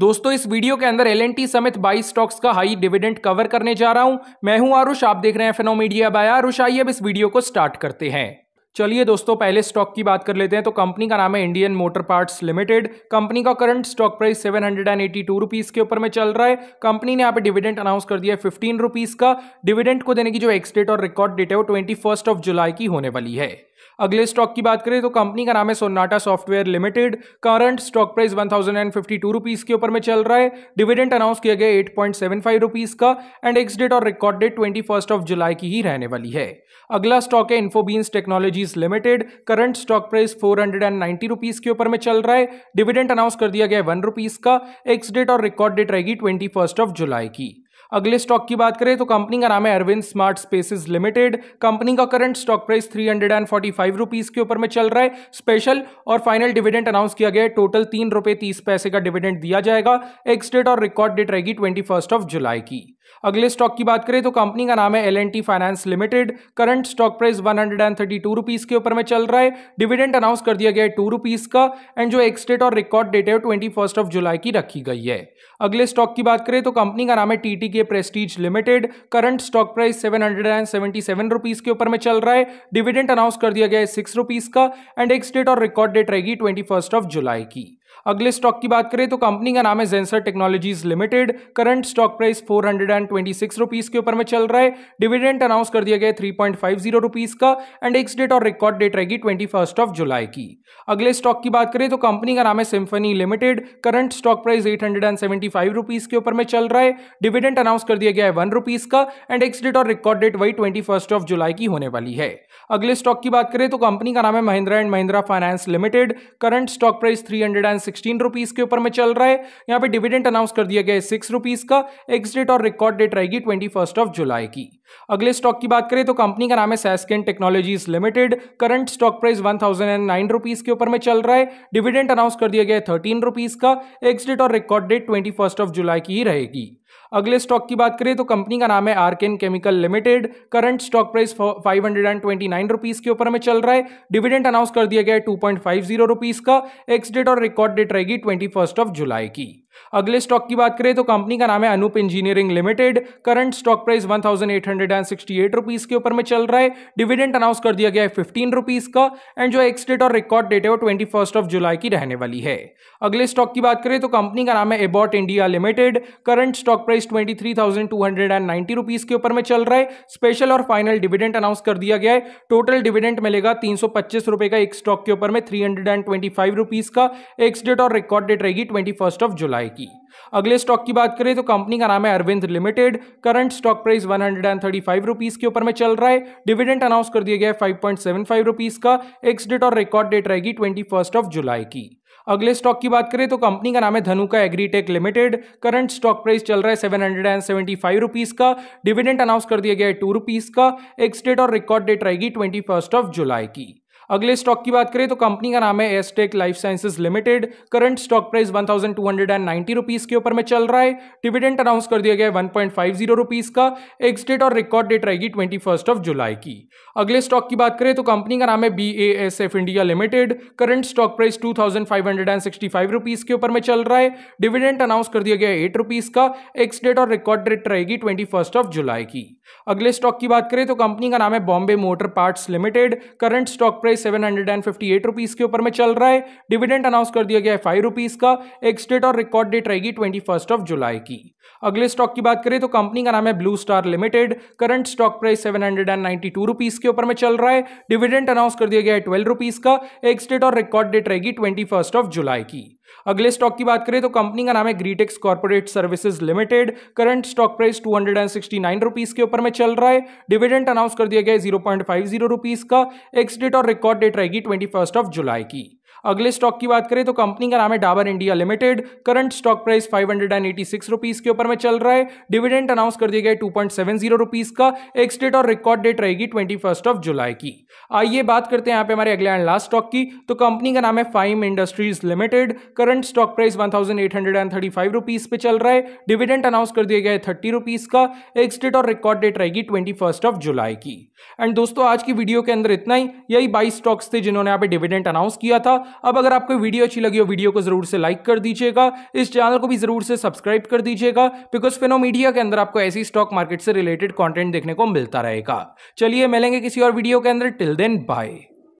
दोस्तों इस वीडियो के अंदर एल समेत 22 स्टॉक्स का हाई डिविडेंड कवर करने जा रहा हूं मैं हूं आरुष आप देख रहे हैं फेनो मीडिया बाय आरुष आइए अब इस वीडियो को स्टार्ट करते हैं चलिए दोस्तों पहले स्टॉक की बात कर लेते हैं तो कंपनी का नाम है Indian Motor parts Limited company का current stock price seven hundred and eighty two rupees के ऊपर में चल रहा है कंपनी ने यहाँ पे डिविडेंड अनाउंस कर दिया है फिफ्टीन रुपीज़ का डिविडेंड को देने की जो एक्सडेट और रिकॉर्ड डेट है वो ट्वेंटी फर्स्ट ऑफ जुलाई की होने वाली है अगले स्टॉक की बात करें तो कंपनी का नाम है Sonata Software Limited current stock price one thousand and fifty two rupees के ऊपर में चल रहा है डिविडेंट अनाउंस किया गया eight point seven five rupees का एंड एक्स डेट और record date twenty first of July की ही रहने वाली है अगला स्टॉक है InfoBeans Technologies limited current stock price four hundred and ninety rupees के ऊपर में चल रहा है डिविडेंट अनाउंस कर दिया गया वन रुपीज का एक्स डेट और रिकॉर्ड डेट रहेगी ट्वेंटी फर्स्ट ऑफ जुलाई की अगले स्टॉक की बात करें तो कंपनी का नाम है Arvind Smart Spaces Limited company का current stock price three hundred and forty five rupees के ऊपर में चल रहा है स्पेशल और फाइनल डिविडेंड अनाउंस किया गया है टोटल तीन रुपए तीस पैसे का डिविडेंड दिया जाएगा एक्स डेट और रिकॉर्ड डेट रहेगी ट्वेंटी फर्स्ट ऑफ जुलाई की अगले स्टॉक की बात करें तो कंपनी का नाम है L N T Finance limited current stock price one hundred and thirty two rupees के ऊपर में चल रहा है डिविडेंड अनाउंस कर दिया गया है टू रुपीज का एंड जो एक्सडेट और रिकॉर्ड डेट है ट्वेंटी फर्स्ट ऑफ जुलाई की रखी गई है अगले स्टॉक की बात करें तो कंपनी का नाम है T T K Prestige Limited current stock price seven hundred and seventy seven rupees के ऊपर में चल रहा है डिविडेंड अनाउंस कर दिया गया है सिक्स रुपीज का एंड एक्स डेट और रिकॉर्ड डेट रहेगी ट्वेंटी फर्स्ट ऑफ जुलाई की अगले स्टॉक की बात करें तो कंपनी का नाम है Zensar Technologies limited current stock price four hundred and twenty six rupees के ऊपर में चल रहा है डिविडेंड अनाउंस कर दिया गया three point five zero rupees का एंड एक्स डेट और रिकॉर्ड डेट रहेगी ट्वेंटी फर्स्ट ऑफ जुलाई की अगले स्टॉक की बात करें तो कंपनी का नाम है Symphony Limited current stock price eight hundred and seventy five rupees के ऊपर में चल रहा है डिविडेंट अनाउंस कर दिया गया है वन रुपीज का एंड एक्स डेट और रिकॉर्ड डेट वही ट्वेंटी फर्स्ट ऑफ जुलाई की होने वाली है अगले स्टॉक की बात करें तो कंपनी का नाम है Mahindra and Mahindra finance limited current stock price three hundred and and sixteen rupees के ऊपर में चल रहा है यहाँ पे डिविडेंड अनाउंस कर दिया गया है सिक्स रुपीज का एक्स डेट और रिकॉर्ड डेट रहेगी ट्वेंटी फर्स्ट ऑफ जुलाई की अगले स्टॉक की बात करें तो कंपनी का नाम है Sasken technologies limited current stock price one thousand and nine rupees के ऊपर में चल रहा है डिविडेंट अनाउंस कर दिया गया है थर्टीन रुपीज का एक्सडेट और record date twenty first of July की ही रहेगी अगले स्टॉक की बात करें तो कंपनी का नाम है Archean chemical limited current stock price five hundred and twenty nine rupees के ऊपर में चल रहा है डिविडेंट अनाउंस कर दिया गया है two point five zero rupees का एक्स डेट और रिकॉर्ड डेट रहेगी ट्वेंटी फर्स्ट ऑफ जुलाई की अगले स्टॉक की बात करें तो कंपनी का नाम है Anup engineering limited current stock price one thousand eight hundred and sixty eight rupees के ऊपर में चल रहा है डिविडेंड अनाउंस कर दिया गया है फिफ्टीन रुपीज का एंड जो एक्सडेट और रिकॉर्ड डेट है वो ट्वेंटी फर्स्ट ऑफ जुलाई की रहने वाली है अगले स्टॉक की बात करें तो कंपनी का नाम है Abbott India limited current stock price twenty three thousand two hundred and ninety rupees के ऊपर में चल रहा है स्पेशल और फाइनल डिविडेंड अनाउंस कर दिया गया है टोटल डिविडेंड मिलेगा तीन सौ पच्चीस रुपए का एक स्टॉक के ऊपर में three hundred and twenty five rupees का एक्सडेट और रिकॉर्ड डेट रहेगी twenty first of July by की अगले स्टॉक की बात करें तो कंपनी का नाम है Arvind limited current stock price one hundred rupees के ऊपर में चल रहा है डिविडेंड अनाउंस कर दिया गया है five point seven five rupees का एक्स डेट और रिकॉर्ड डेट रहेगी ट्वेंटी फर्स्ट ऑफ जुलाई की अगले स्टॉक की बात करें तो कंपनी का नाम है Dhanuka Agritech limited current stock price चल रहा है seven hundred and seventy five rupees का डिविडेंड अनाउंस कर दिया गया है टू रुपीज का एक्स डेट और रिकॉर्ड डेट रहेगी ट्वेंटी फर्स्ट ऑफ जुलाई की अगले स्टॉक की बात करें तो कंपनी का नाम है Astec life sciences limited current stock price one thousand two hundred and ninety rupees के ऊपर में चल रहा है डिविडेंट अनाउंस कर दिया गया one point five zero rupees का एक्स डेट और रिकॉर्ड डेट रहेगी ट्वेंटी फर्स्ट ऑफ जुलाई की अगले स्टॉक की बात करें तो कंपनी का नाम है B A S F India limited current stock price two thousand five hundred and sixty five rupees के ऊपर में चल रहा है डिविडेंट अनाउंस कर दिया गया एट रुपीज का एक्स डेट और रिकॉर्ड डेट रहेगी ट्वेंटी फर्स्ट ऑफ जुलाई की अगले स्टॉक की बात करें तो कंपनी का नाम है Bombay motor parts limited current stock price seven hundred and fifty eight rupees के ऊपर में चल रहा है डिविडेंड अनाउंस कर दिया गया है फाइव रुपीज का एक्सडेट और रिकॉर्ड डेट रहेगी ट्वेंटी फर्स्ट ऑफ जुलाई की अगले स्टॉक की बात करें तो कंपनी का नाम है Blue Star limited current stock price seven hundred and ninety two rupees के ऊपर में चल रहा है डिविडेंड अनाउंस कर दिया गया है ट्वेल्व रुपीज का एक्सडेट और रिकॉर्ड डेट रहेगी ट्वेंटी फर्स्ट ऑफ जुलाई की अगले स्टॉक की बात करें तो कंपनी का नाम है Greetex corporate services limited current stock price two hundred and sixty nine rupees के ऊपर में चल रहा है डिविडेंड अनाउंस कर दिया गया है zero point five zero rupees का एक्स डेट और रिकॉर्ड डेट रहेगी ट्वेंटी फर्स्ट ऑफ जुलाई की अगले स्टॉक की बात करें तो कंपनी का नाम है Dabur India limited current stock price five hundred and eighty six rupees के ऊपर में चल रहा है डिविडेंड अनाउंस कर दिया गया two point seven zero rupees का एक्स डेट और रिकॉर्ड डेट रहेगी ट्वेंटी फर्स्ट ऑफ जुलाई की आइए बात करते हैं यहाँ पे हमारे अगले एंड लास्ट स्टॉक की तो कंपनी का नाम है Fiem industries limited current stock price one thousand eight hundred and thirty five rupees पे चल रहा है डिविडेंड अनाउंस कर दिया गया है थर्टी रुपीज का एक्स डेट और रिकॉर्ड डेट रहेगी ट्वेंटी फर्स्ट ऑफ जुलाई की एंड दोस्तों आज की वीडियो के अंदर इतना ही यही बाईस स्टॉक्स थे जिन्होंने यहाँ पे डिविडेंट अनाउंस किया था अब अगर आपको वीडियो अच्छी लगी हो वीडियो को जरूर से लाइक कर दीजिएगा इस चैनल को भी जरूर से सब्सक्राइब कर दीजिएगा बिकॉज मीडिया के अंदर आपको ऐसी स्टॉक मार्केट से रिलेटेड कॉन्टेंट देखने को मिलता रहेगा चलिए मिलेंगे किसी और वीडियो के अंदर टिल देन बाय